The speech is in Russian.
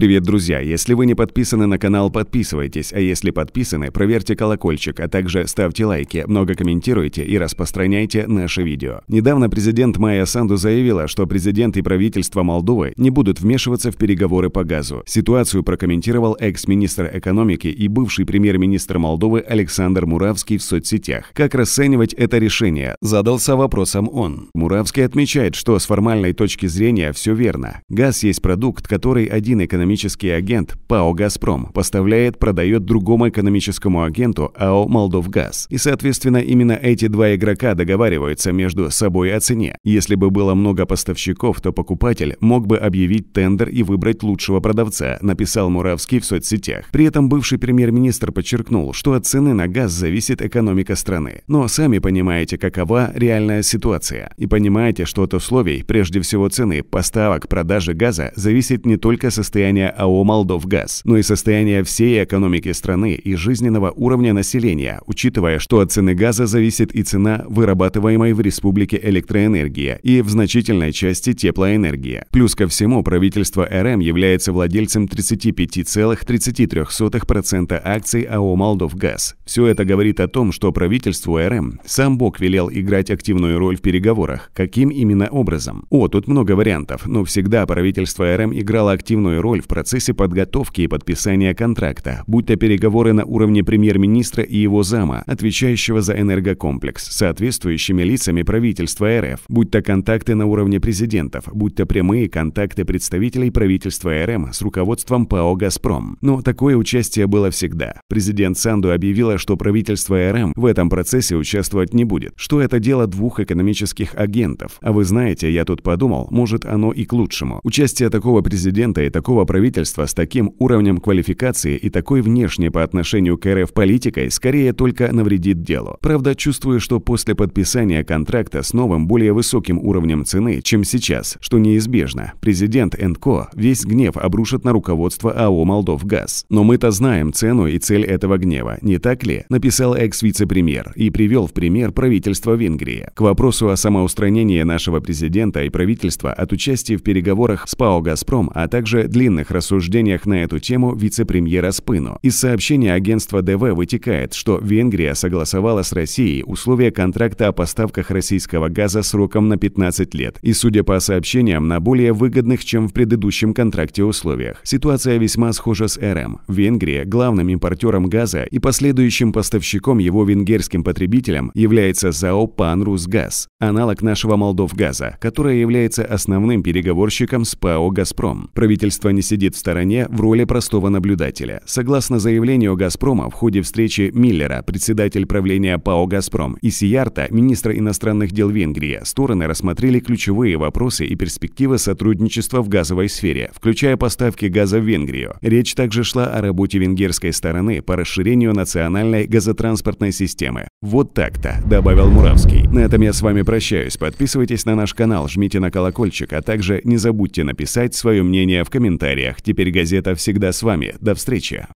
Привет, друзья! Если вы не подписаны на канал, подписывайтесь, а если подписаны, проверьте колокольчик, а также ставьте лайки, много комментируйте и распространяйте наше видео. Недавно президент Майя Санду заявила, что президент и правительство Молдовы не будут вмешиваться в переговоры по газу. Ситуацию прокомментировал экс-министр экономики и бывший премьер-министр Молдовы Александр Муравский в соцсетях. Как расценивать это решение? Задался вопросом он. Муравский отмечает, что с формальной точки зрения все верно. Газ есть продукт, который один экономический экономический агент ПАО «Газпром» поставляет, продает другому экономическому агенту АО «Молдовгаз». И, соответственно, именно эти два игрока договариваются между собой о цене. Если бы было много поставщиков, то покупатель мог бы объявить тендер и выбрать лучшего продавца, написал Муравский в соцсетях. При этом бывший премьер-министр подчеркнул, что от цены на газ зависит экономика страны. Но сами понимаете, какова реальная ситуация. И понимаете, что от условий, прежде всего цены, поставок, продажи газа зависит не только состояние состояние АО «Молдовгаз», но и состояние всей экономики страны и жизненного уровня населения, учитывая, что от цены газа зависит и цена вырабатываемой в республике электроэнергия и в значительной части теплоэнергия. Плюс ко всему, правительство РМ является владельцем 35,33% акций АО «Молдовгаз». Все это говорит о том, что правительству РМ сам Бог велел играть активную роль в переговорах. Каким именно образом? О, тут много вариантов, но всегда правительство РМ играло активную роль в процессе подготовки и подписания контракта, будь то переговоры на уровне премьер-министра и его зама, отвечающего за энергокомплекс, соответствующими лицами правительства РФ, будь то контакты на уровне президентов, будь то прямые контакты представителей правительства РМ с руководством ПАО «Газпром». Но такое участие было всегда. Президент Санду объявила, что правительство РМ в этом процессе участвовать не будет, что это дело двух экономических агентов. А вы знаете, я тут подумал, может оно и к лучшему. Участие такого президента и такого правительства правительства с таким уровнем квалификации и такой внешней по отношению к РФ политикой скорее только навредит делу. Правда, чувствую, что после подписания контракта с новым более высоким уровнем цены, чем сейчас, что неизбежно, президент НКО весь гнев обрушит на руководство АО «Молдовгаз». Но мы-то знаем цену и цель этого гнева, не так ли? Написал экс-вице-премьер и привел в пример правительство Венгрии. К вопросу о самоустранении нашего президента и правительства от участия в переговорах с ПАО «Газпром», а также длинной обширных рассуждениях на эту тему вице-премьера Спыну. Из сообщения агентства ДВ вытекает, что Венгрия согласовала с Россией условия контракта о поставках российского газа сроком на 15 лет и, судя по сообщениям, на более выгодных, чем в предыдущем контракте условиях. Ситуация весьма схожа с РМ. Венгрия главным импортером газа и последующим поставщиком его венгерским потребителям является ЗАО «Панрусгаз», аналог нашего Молдовгаза, которая является основным переговорщиком с ПАО «Газпром». Правительство не сидит в стороне в роли простого наблюдателя. Согласно заявлению «Газпрома», в ходе встречи Миллера, председатель правления ПАО «Газпром» и Сиярта, министра иностранных дел Венгрии, стороны рассмотрели ключевые вопросы и перспективы сотрудничества в газовой сфере, включая поставки газа в Венгрию. Речь также шла о работе венгерской стороны по расширению национальной газотранспортной системы. Вот так-то, добавил Муравский. На этом я с вами прощаюсь. Подписывайтесь на наш канал, жмите на колокольчик, а также не забудьте написать свое мнение в комментариях комментариях. Теперь газета всегда с вами. До встречи.